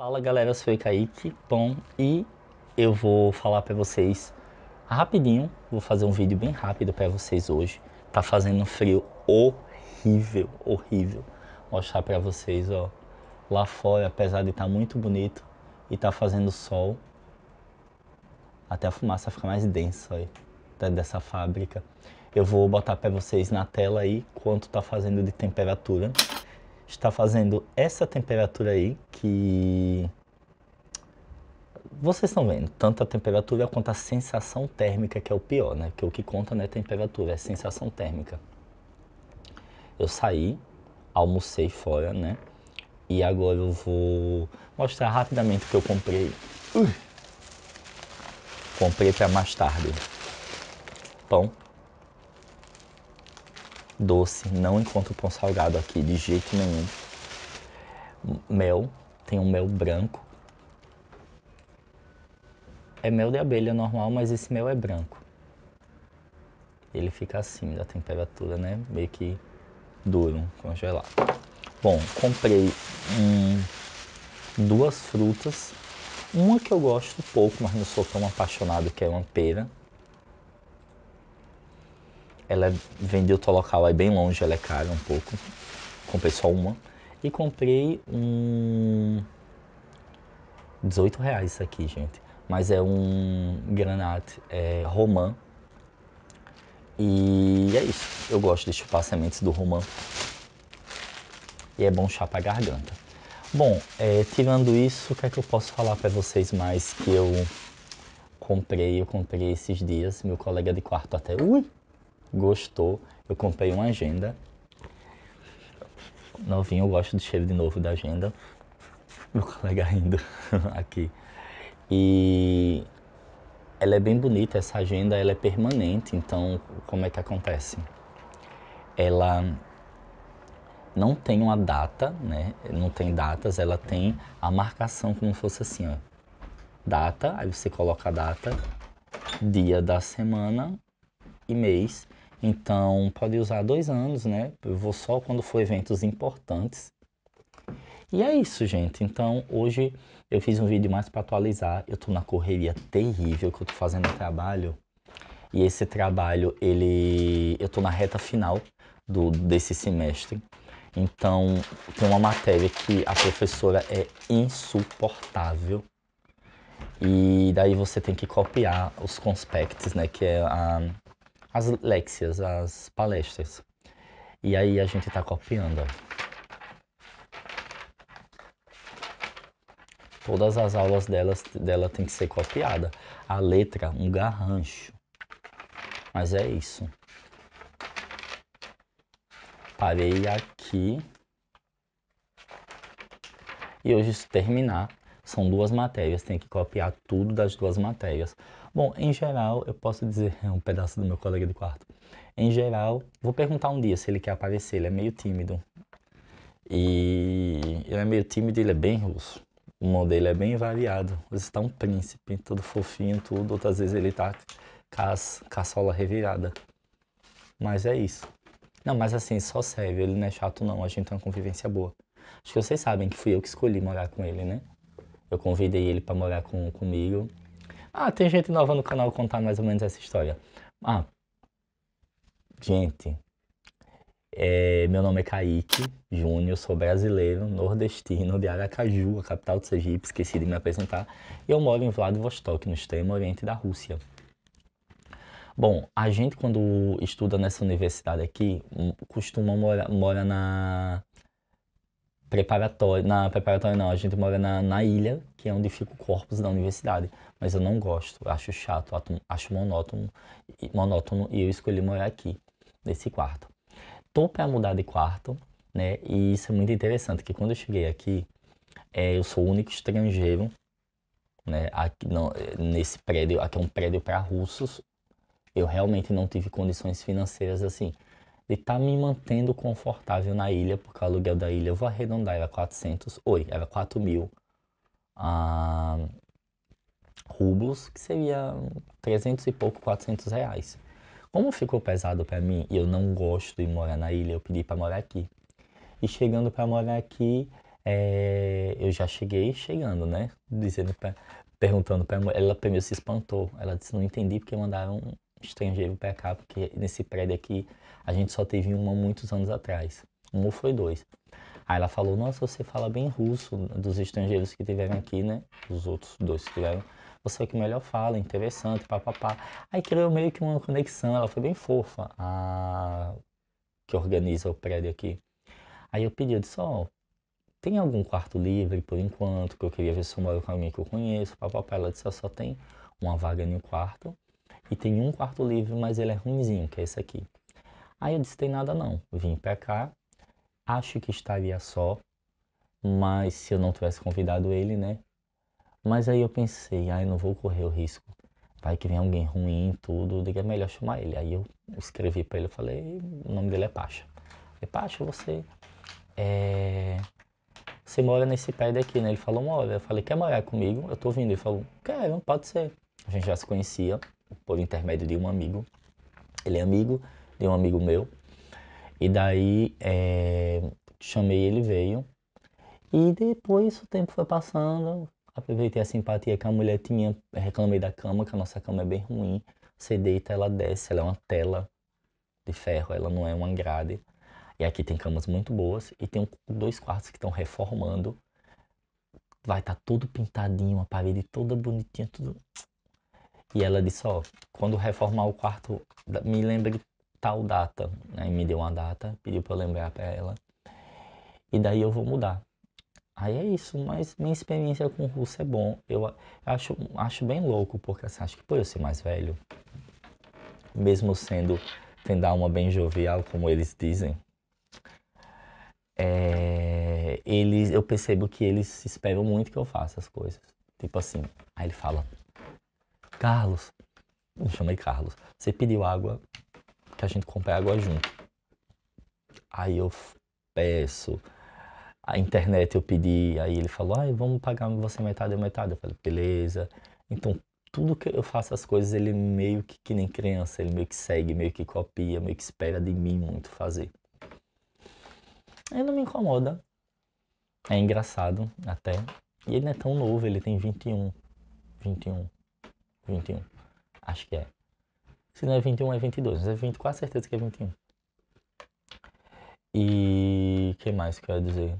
Fala galera, eu sou o Kaique bom e eu vou falar para vocês rapidinho, vou fazer um vídeo bem rápido para vocês hoje. Tá fazendo um frio horrível, horrível. Mostrar para vocês, ó, lá fora, apesar de estar tá muito bonito e tá fazendo sol, até a fumaça fica mais densa aí dessa fábrica. Eu vou botar para vocês na tela aí quanto tá fazendo de temperatura está fazendo essa temperatura aí, que vocês estão vendo, tanto a temperatura quanto a sensação térmica, que é o pior, né? Porque o que conta não é temperatura, é sensação térmica. Eu saí, almocei fora, né? E agora eu vou mostrar rapidamente o que eu comprei. Uh! Comprei para mais tarde. Pão, doce, não encontro pão salgado aqui de jeito nenhum. Mel, tem um mel branco. É mel de abelha normal, mas esse mel é branco. Ele fica assim da temperatura, né? Meio que duro, congelado. Bom, comprei hum, duas frutas. Uma que eu gosto pouco, mas não sou tão apaixonado, que é uma pera ela vendeu local aí bem longe, ela é cara um pouco. Comprei só uma. E comprei um. 18 reais isso aqui, gente. Mas é um granate é, romã. E é isso. Eu gosto de chupar sementes do romã. E é bom chupar a garganta. Bom, é, tirando isso, o que é que eu posso falar para vocês mais que eu comprei? Eu comprei esses dias. Meu colega de quarto até. Ui! gostou. Eu comprei uma agenda. Novinho, eu gosto do cheiro de novo da agenda. Meu colega ainda aqui. E ela é bem bonita, essa agenda ela é permanente, então como é que acontece? Ela não tem uma data, né? Não tem datas, ela tem a marcação como se fosse assim, ó. Data, aí você coloca a data, dia da semana e mês. Então, pode usar dois anos, né? Eu vou só quando for eventos importantes. E é isso, gente. Então, hoje eu fiz um vídeo mais para atualizar. Eu estou na correria terrível que eu estou fazendo no trabalho. E esse trabalho, ele... Eu estou na reta final do, desse semestre. Então, tem uma matéria que a professora é insuportável. E daí você tem que copiar os conspects, né? Que é a as léxias, as palestras. E aí a gente está copiando. Todas as aulas delas, dela tem que ser copiada. A letra, um garrancho. Mas é isso. Parei aqui. E hoje, se terminar, são duas matérias. Tem que copiar tudo das duas matérias. Bom, em geral, eu posso dizer, é um pedaço do meu colega de quarto. Em geral, vou perguntar um dia se ele quer aparecer, ele é meio tímido. E ele é meio tímido, ele é bem russo. O modelo é bem variado. Às vezes tá um príncipe, todo fofinho, tudo. Outras vezes ele tá cas, caçola revirada. Mas é isso. Não, mas assim, só serve. Ele não é chato, não. A gente tem uma convivência boa. Acho que vocês sabem que fui eu que escolhi morar com ele, né? Eu convidei ele para morar com, comigo. Ah, tem gente nova no canal contar mais ou menos essa história. Ah, gente, é, meu nome é Kaique Júnior, sou brasileiro, nordestino de Aracaju, a capital do Sergipe, esqueci de me apresentar. E eu moro em Vladivostok, no extremo oriente da Rússia. Bom, a gente quando estuda nessa universidade aqui, hum, costuma morar mora na, preparatório na preparatória não, a gente mora na, na ilha, que é onde fica o corpus da universidade. Mas eu não gosto, acho chato, acho monótono, monótono e eu escolhi morar aqui, nesse quarto. Tô para mudar de quarto, né? E isso é muito interessante, que quando eu cheguei aqui, é, eu sou o único estrangeiro, né? Aqui, não, é, nesse prédio, aqui é um prédio para russos. Eu realmente não tive condições financeiras assim de estar tá me mantendo confortável na ilha, porque o aluguel da ilha, eu vou arredondar, era 400, oi, era 4 mil ah, rublos, que seria 300 e pouco, 400 reais. Como ficou pesado para mim e eu não gosto de morar na ilha, eu pedi para morar aqui. E chegando para morar aqui, é, eu já cheguei chegando, né? Dizendo pra, perguntando para ela, primeiro se espantou. Ela disse: Não entendi porque mandaram estrangeiro para cá, porque nesse prédio aqui a gente só teve uma muitos anos atrás. Um ou foi dois. Aí ela falou, nossa, você fala bem russo dos estrangeiros que tiveram aqui, né? Os outros dois que tiveram. Você é o que melhor fala, interessante, papapá. Aí criou meio que uma conexão, ela foi bem fofa, a... Ah, que organiza o prédio aqui. Aí eu pedi, eu disse, ó, oh, tem algum quarto livre por enquanto, que eu queria ver se eu moro com alguém que eu conheço, papapá. Ela disse, só tem uma vaga no quarto e tem um quarto livro, mas ele é ruimzinho, que é esse aqui. Aí eu disse, tem nada não. Vim pecar, acho que estaria só, mas se eu não tivesse convidado ele, né? Mas aí eu pensei, ai, ah, não vou correr o risco. Vai que vem alguém ruim, tudo, diga, é melhor chamar ele. Aí eu escrevi para ele, eu falei, o nome dele é Pacha. é falei, Pacha, você é... Você mora nesse pé daqui, né? Ele falou, mora. Eu falei, quer morar comigo? Eu tô vindo. Ele falou, quero, pode ser. A gente já se conhecia, por intermédio de um amigo. Ele é amigo de um amigo meu. E daí é, chamei ele, veio. E depois o tempo foi passando. Aproveitei a simpatia que a mulher tinha. Reclamei da cama, que a nossa cama é bem ruim. Você deita, ela desce. Ela é uma tela de ferro, ela não é uma grade. E aqui tem camas muito boas. E tem dois quartos que estão reformando. Vai estar tá todo pintadinho, a parede toda bonitinha, tudo e ela disse, ó, quando reformar o quarto, me lembre tal data. Aí né? me deu uma data, pediu para eu lembrar para ela. E daí eu vou mudar. Aí é isso, mas minha experiência com o russo é bom. Eu acho, acho bem louco, porque assim, acho que por eu ser mais velho, mesmo sendo, tendo a alma bem jovial, como eles dizem, é, eles, eu percebo que eles esperam muito que eu faça as coisas. Tipo assim, aí ele fala, Carlos, me chamei Carlos, você pediu água que a gente compre água junto. Aí eu peço. A internet eu pedi, aí ele falou, ah, vamos pagar você metade, eu metade. Eu falei, beleza. Então, tudo que eu faço as coisas, ele meio que, que nem criança, ele meio que segue, meio que copia, meio que espera de mim muito fazer. Ele não me incomoda. É engraçado até. E ele não é tão novo, ele tem 21. 21. 21. Acho que é. Se não é 21, é 22. Mas é 20, com certeza que é 21. E que mais que eu ia dizer?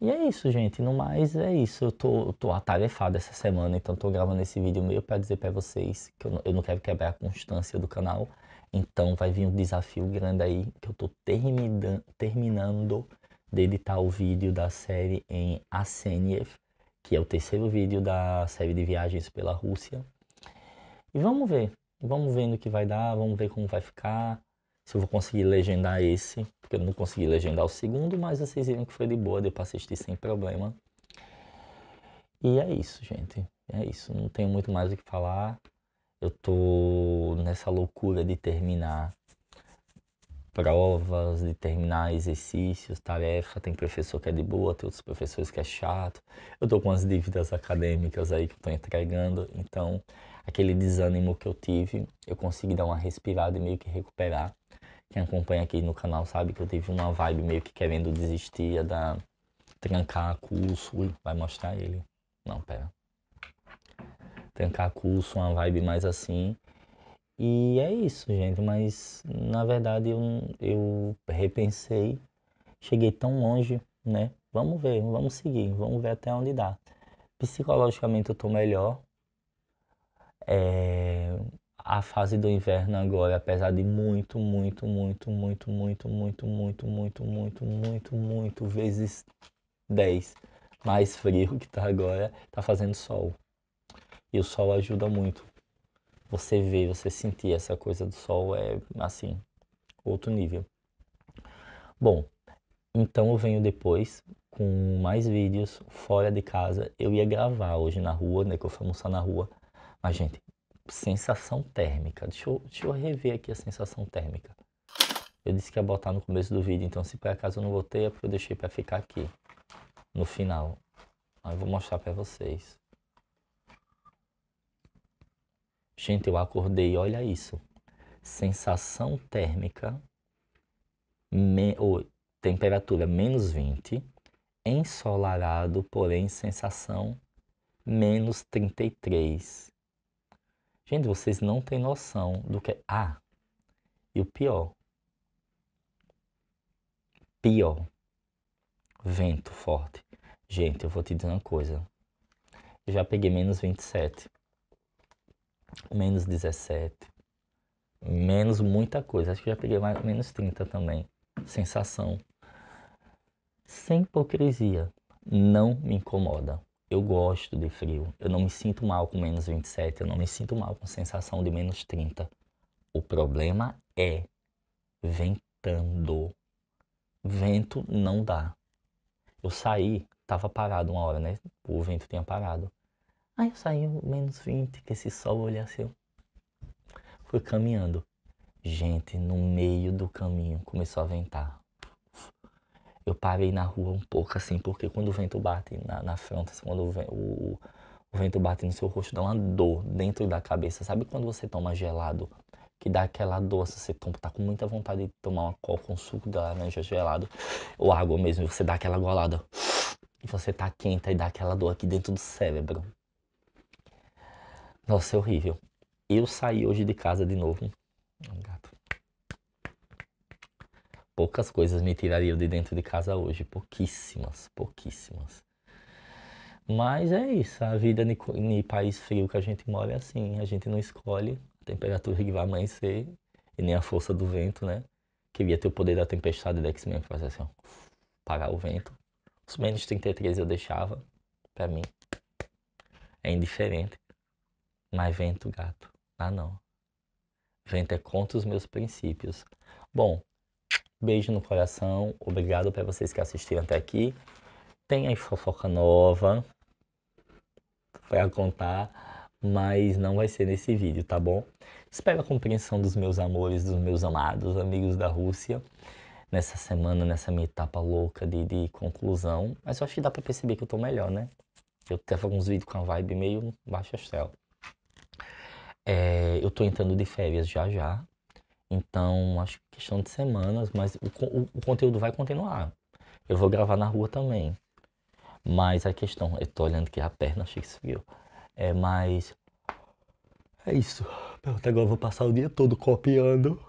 E é isso, gente. No mais, é isso. Eu tô, eu tô atarefado essa semana, então tô gravando esse vídeo meio para dizer para vocês que eu não, eu não quero quebrar a constância do canal. Então vai vir um desafio grande aí, que eu tô terminando, terminando de editar o vídeo da série em ACNF que é o terceiro vídeo da série de viagens pela Rússia. E vamos ver, vamos ver no que vai dar, vamos ver como vai ficar, se eu vou conseguir legendar esse, porque eu não consegui legendar o segundo, mas vocês viram que foi de boa, deu pra assistir sem problema. E é isso, gente. É isso, não tenho muito mais o que falar. Eu tô nessa loucura de terminar provas, de terminar exercícios, tarefa. Tem professor que é de boa, tem outros professores que é chato. Eu tô com umas dívidas acadêmicas aí que eu tô entregando. Então, aquele desânimo que eu tive, eu consegui dar uma respirada e meio que recuperar. Quem acompanha aqui no canal sabe que eu tive uma vibe meio que querendo desistir, da trancar curso. Ui, vai mostrar ele. Não, pera. Trancar curso, uma vibe mais assim. E é isso, gente. Mas na verdade eu, eu repensei, cheguei tão longe, né? Vamos ver, vamos seguir, vamos ver até onde dá. Psicologicamente eu tô melhor. É, a fase do inverno agora, apesar de muito, muito, muito, muito, muito, muito, muito, muito, muito, muito, muito, vezes 10 mais frio que tá agora, tá fazendo sol. E o sol ajuda muito você ver, você sentir essa coisa do sol é assim, outro nível. Bom, então eu venho depois com mais vídeos fora de casa. Eu ia gravar hoje na rua, né? Que eu fui almoçar na rua. Mas, gente, sensação térmica. Deixa eu, deixa eu rever aqui a sensação térmica. Eu disse que ia botar no começo do vídeo, então se por acaso eu não botei é porque eu deixei para ficar aqui no final. Aí eu vou mostrar para vocês. Gente, eu acordei, olha isso. Sensação térmica, me, ou, temperatura menos 20, ensolarado, porém sensação menos 33. Gente, vocês não têm noção do que. É, ah, e o pior. Pior. Vento forte. Gente, eu vou te dizer uma coisa. Eu já peguei menos 27 menos 17, menos muita coisa. Acho que já peguei mais, menos 30 também. Sensação. Sem hipocrisia. Não me incomoda. Eu gosto de frio. Eu não me sinto mal com menos 27. Eu não me sinto mal com sensação de menos 30. O problema é ventando. Vento não dá. Eu saí, tava parado uma hora, né? O vento tinha parado. Aí eu saí menos 20, que esse sol olhasse assim. Fui caminhando. Gente, no meio do caminho começou a ventar. Eu parei na rua um pouco assim, porque quando o vento bate na, na fronte, assim, quando o, o, o vento bate no seu rosto, dá uma dor dentro da cabeça. Sabe quando você toma gelado? que dá aquela dor, se assim, você tá com muita vontade de tomar uma coca, um suco de laranja gelado, ou água mesmo, você dá aquela golada. E você tá quente e dá aquela dor aqui dentro do cérebro. Nossa, é horrível. Eu saí hoje de casa de novo. Um gato. Poucas coisas me tirariam de dentro de casa hoje. Pouquíssimas, pouquíssimas. Mas é isso. A vida em país frio que a gente mora é assim. A gente não escolhe a temperatura que vai amanhecer e nem a força do vento, né? Queria ter o poder da tempestade da X-Men pra fazer assim, ó, parar o vento. Os menos 33 eu deixava, pra mim. É indiferente. Mas vento, gato. Ah, não. Vento é contra os meus princípios. Bom, beijo no coração. Obrigado para vocês que assistiram até aqui. Tem aí fofoca nova para contar, mas não vai ser nesse vídeo, tá bom? Espero a compreensão dos meus amores, dos meus amados amigos da Rússia nessa semana, nessa minha etapa louca de, de conclusão. Mas eu acho que dá para perceber que eu tô melhor, né? Eu tava alguns vídeos com a vibe meio baixa astral. É, eu tô entrando de férias já já. Então, acho que questão de semanas, mas o, o, o, conteúdo vai continuar. Eu vou gravar na rua também. Mas a questão, eu tô olhando aqui a perna, achei que isso viu. É, mas. É isso. Pronto, agora eu vou passar o dia todo copiando.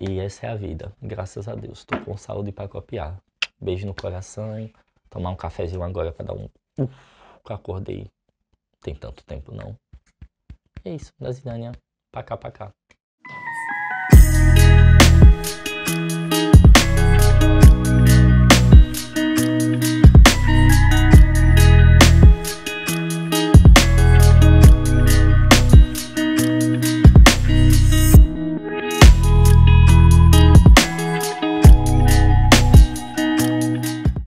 E essa é a vida. Graças a Deus. Tô com saúde para copiar. Beijo no coração. Tomar um cafezinho agora para dar um. Uf, acordei tem tanto tempo não. É isso, Brasilândia, pra cá, pra cá.